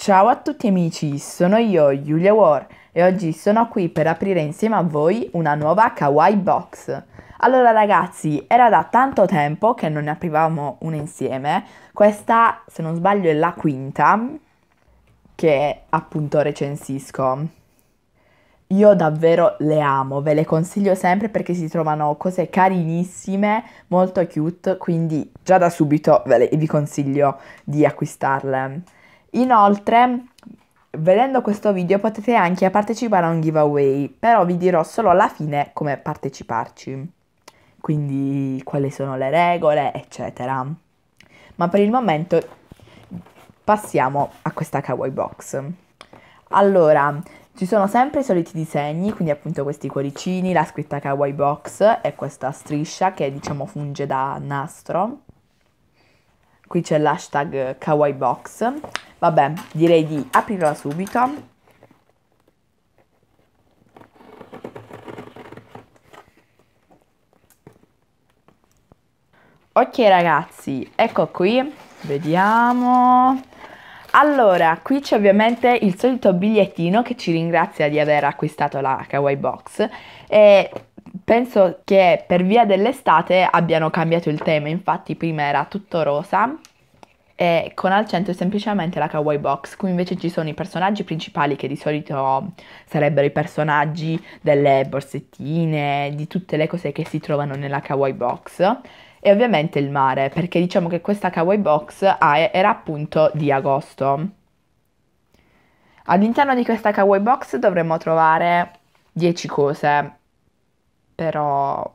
Ciao a tutti amici, sono io Giulia War e oggi sono qui per aprire insieme a voi una nuova Kawaii Box. Allora ragazzi, era da tanto tempo che non ne aprivamo una insieme, questa se non sbaglio è la quinta che appunto recensisco. Io davvero le amo, ve le consiglio sempre perché si trovano cose carinissime, molto cute, quindi già da subito ve le, vi consiglio di acquistarle. Inoltre, vedendo questo video potete anche partecipare a un giveaway, però vi dirò solo alla fine come parteciparci. Quindi quali sono le regole, eccetera. Ma per il momento passiamo a questa kawaii box. Allora, ci sono sempre i soliti disegni, quindi appunto questi cuoricini, la scritta kawaii box e questa striscia che diciamo funge da nastro qui c'è l'hashtag kawaii box vabbè direi di aprirla subito ok ragazzi ecco qui vediamo allora, qui c'è ovviamente il solito bigliettino che ci ringrazia di aver acquistato la Kawaii Box. E Penso che per via dell'estate abbiano cambiato il tema, infatti prima era tutto rosa e con al centro semplicemente la kawaii box, qui invece ci sono i personaggi principali che di solito sarebbero i personaggi delle borsettine, di tutte le cose che si trovano nella kawaii box e ovviamente il mare, perché diciamo che questa kawaii box era appunto di agosto. All'interno di questa kawaii box dovremmo trovare 10 cose però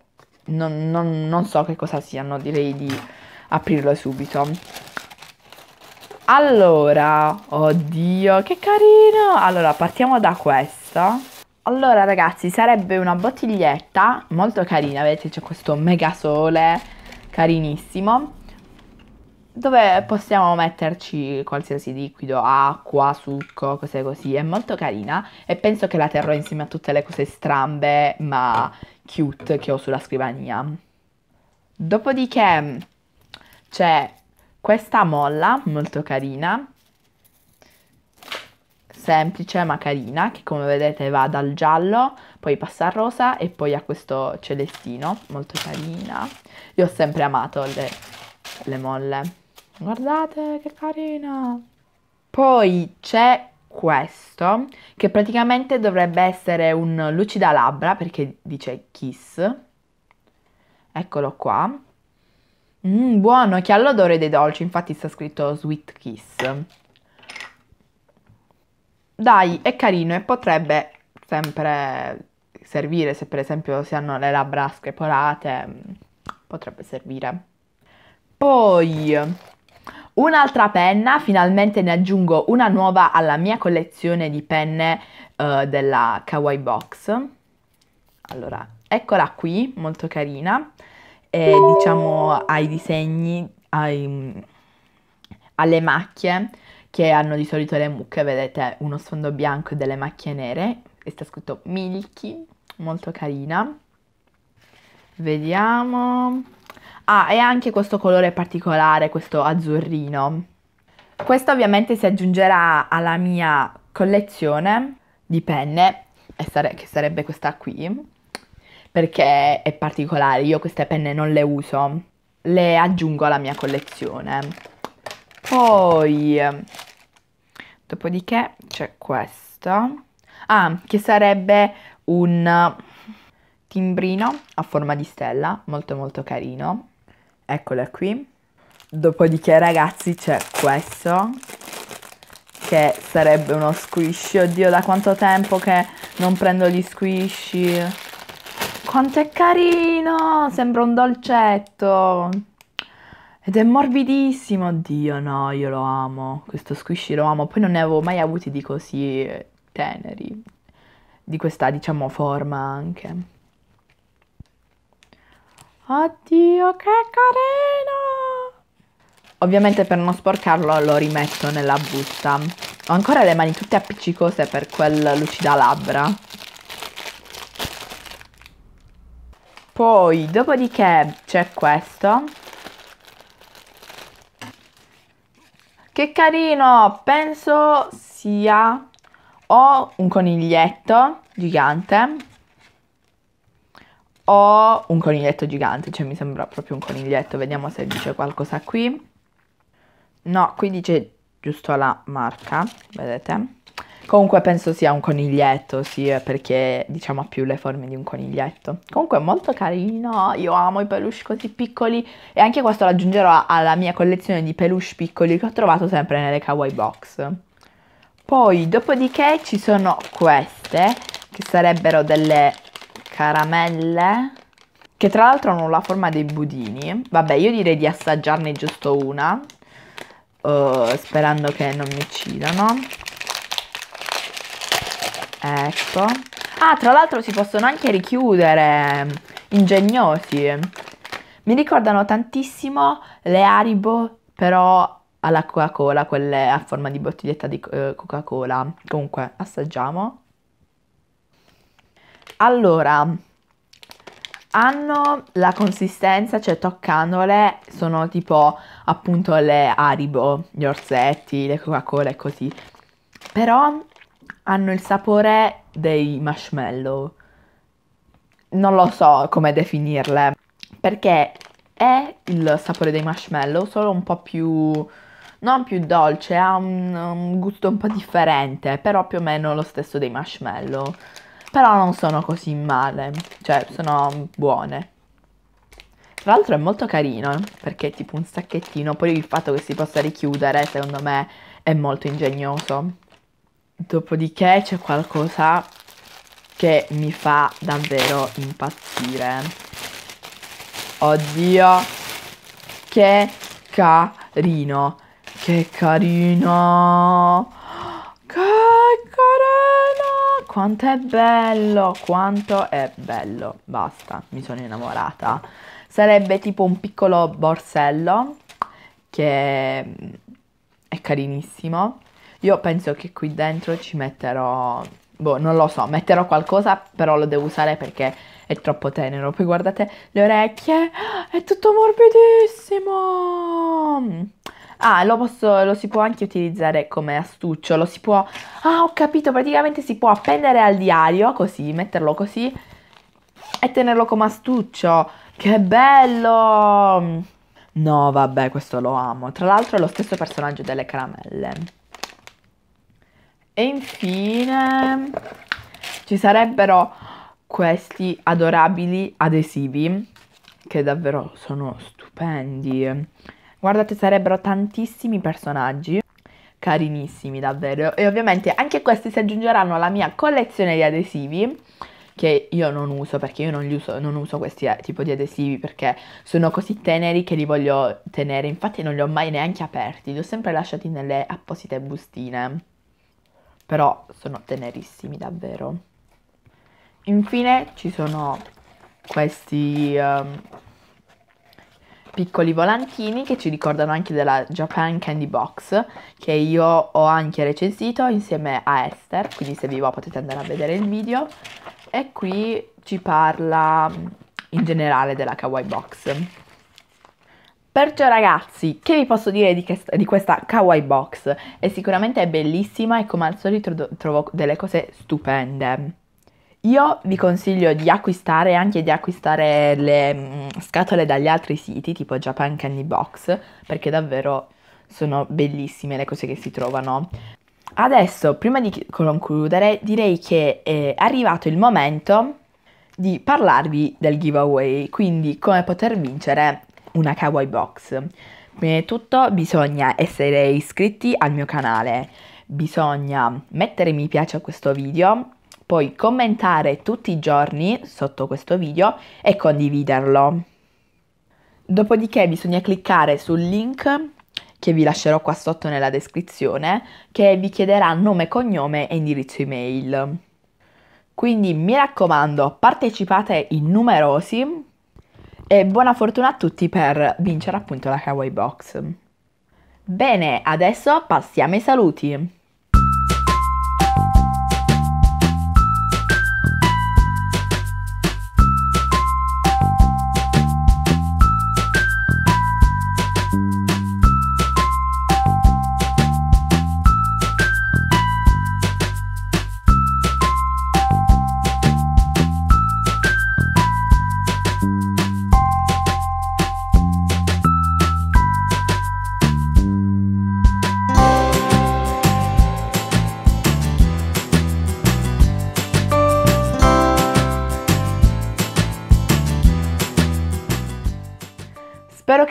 non, non, non so che cosa siano, direi di aprirlo subito. Allora, oddio, che carino! Allora, partiamo da questo. Allora, ragazzi, sarebbe una bottiglietta molto carina, vedete c'è questo mega sole carinissimo dove possiamo metterci qualsiasi liquido, acqua, succo, cose così. È molto carina e penso che la terrò insieme a tutte le cose strambe ma cute che ho sulla scrivania. Dopodiché c'è questa molla molto carina, semplice ma carina, che come vedete va dal giallo, poi passa al rosa e poi a questo celestino, molto carina. Io ho sempre amato le, le molle. Guardate che carina! Poi c'è questo, che praticamente dovrebbe essere un lucida labbra, perché dice kiss. Eccolo qua. Mm, buono, che ha l'odore dei dolci, infatti sta scritto sweet kiss. Dai, è carino e potrebbe sempre servire se per esempio si hanno le labbra screpolate, potrebbe servire. Poi Un'altra penna, finalmente ne aggiungo una nuova alla mia collezione di penne uh, della Kawaii Box. Allora, eccola qui, molto carina. E, diciamo ai disegni, ai, mm, alle macchie che hanno di solito le mucche, vedete uno sfondo bianco e delle macchie nere. E sta scritto Milky, molto carina. Vediamo. Ah, e anche questo colore particolare, questo azzurrino. Questo ovviamente si aggiungerà alla mia collezione di penne, che sarebbe questa qui, perché è particolare, io queste penne non le uso, le aggiungo alla mia collezione. Poi, dopodiché c'è questo, ah, che sarebbe un timbrino a forma di stella, molto molto carino eccola qui. Dopodiché ragazzi c'è questo che sarebbe uno squishy. Oddio, da quanto tempo che non prendo gli squishy. Quanto è carino! Sembra un dolcetto. Ed è morbidissimo, oddio, no, io lo amo, questo squishy lo amo, poi non ne avevo mai avuti di così teneri, di questa, diciamo, forma anche. Oddio, che carino! Ovviamente per non sporcarlo lo rimetto nella busta. Ho ancora le mani tutte appiccicose per quel labbra. Poi, dopodiché c'è questo. Che carino! Penso sia... Ho un coniglietto gigante ho un coniglietto gigante, cioè mi sembra proprio un coniglietto, vediamo se dice qualcosa qui. No, qui dice giusto la marca, vedete? Comunque penso sia un coniglietto, sì, perché diciamo ha più le forme di un coniglietto. Comunque è molto carino, io amo i peluche così piccoli e anche questo lo aggiungerò alla mia collezione di peluche piccoli che ho trovato sempre nelle kawaii box. Poi dopodiché ci sono queste, che sarebbero delle caramelle che tra l'altro hanno la forma dei budini. Vabbè, io direi di assaggiarne giusto una, uh, sperando che non mi uccidano. Ecco. Ah, tra l'altro si possono anche richiudere, ingegnosi. Mi ricordano tantissimo le Haribo, però alla Coca-Cola, quelle a forma di bottiglietta di eh, Coca-Cola. Comunque, assaggiamo. Allora, hanno la consistenza, cioè toccandole, sono tipo appunto le Aribo, gli orsetti, le Coca-Cola e così. Però hanno il sapore dei marshmallow. Non lo so come definirle, perché è il sapore dei marshmallow, solo un po' più... non più dolce, ha un, un gusto un po' differente, però più o meno lo stesso dei marshmallow. Però non sono così male, cioè sono buone. Tra l'altro è molto carino, eh, perché è tipo un sacchettino, poi il fatto che si possa richiudere secondo me è molto ingegnoso. Dopodiché c'è qualcosa che mi fa davvero impazzire. Oddio, che carino, che carino quanto è bello, quanto è bello, basta, mi sono innamorata. Sarebbe tipo un piccolo borsello che mm, è carinissimo. Io penso che qui dentro ci metterò, boh, non lo so, metterò qualcosa, però lo devo usare perché è troppo tenero. Poi guardate le orecchie, è tutto morbidissimo. Ah, lo, posso, lo si può anche utilizzare come astuccio, lo si può... Ah, ho capito, praticamente si può appendere al diario, così, metterlo così e tenerlo come astuccio. Che bello! No, vabbè, questo lo amo. Tra l'altro è lo stesso personaggio delle caramelle. E infine ci sarebbero questi adorabili adesivi che davvero sono stupendi. Guardate, sarebbero tantissimi personaggi, carinissimi davvero, e ovviamente anche questi si aggiungeranno alla mia collezione di adesivi, che io non uso perché io non, uso, non uso questi eh, tipi di adesivi perché sono così teneri che li voglio tenere, infatti non li ho mai neanche aperti, li ho sempre lasciati nelle apposite bustine, però sono tenerissimi davvero. Infine ci sono questi... Um, piccoli volantini che ci ricordano anche della Japan Candy Box che io ho anche recensito insieme a Esther, quindi se vi va potete andare a vedere il video e qui ci parla mm, in generale della Kawaii Box. Perciò ragazzi, che vi posso dire di, che, di questa Kawaii Box? È sicuramente bellissima e come al solito trovo delle cose stupende. Io vi consiglio di acquistare anche di acquistare le mm, scatole dagli altri siti, tipo Japan Candy Box, perché davvero sono bellissime le cose che si trovano. Adesso, prima di concludere, direi che eh, è arrivato il momento di parlarvi del giveaway, quindi come poter vincere una Kawaii Box. Prima di tutto bisogna essere iscritti al mio canale, bisogna mettere mi piace a questo video puoi commentare tutti i giorni sotto questo video e condividerlo. Dopodiché bisogna cliccare sul link che vi lascerò qua sotto nella descrizione che vi chiederà nome, cognome e indirizzo email. Quindi mi raccomando, partecipate in numerosi e buona fortuna a tutti per vincere appunto la Kawaii Box. Bene, adesso passiamo ai saluti.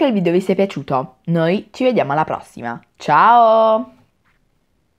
che il video vi sia piaciuto. Noi ci vediamo alla prossima. Ciao!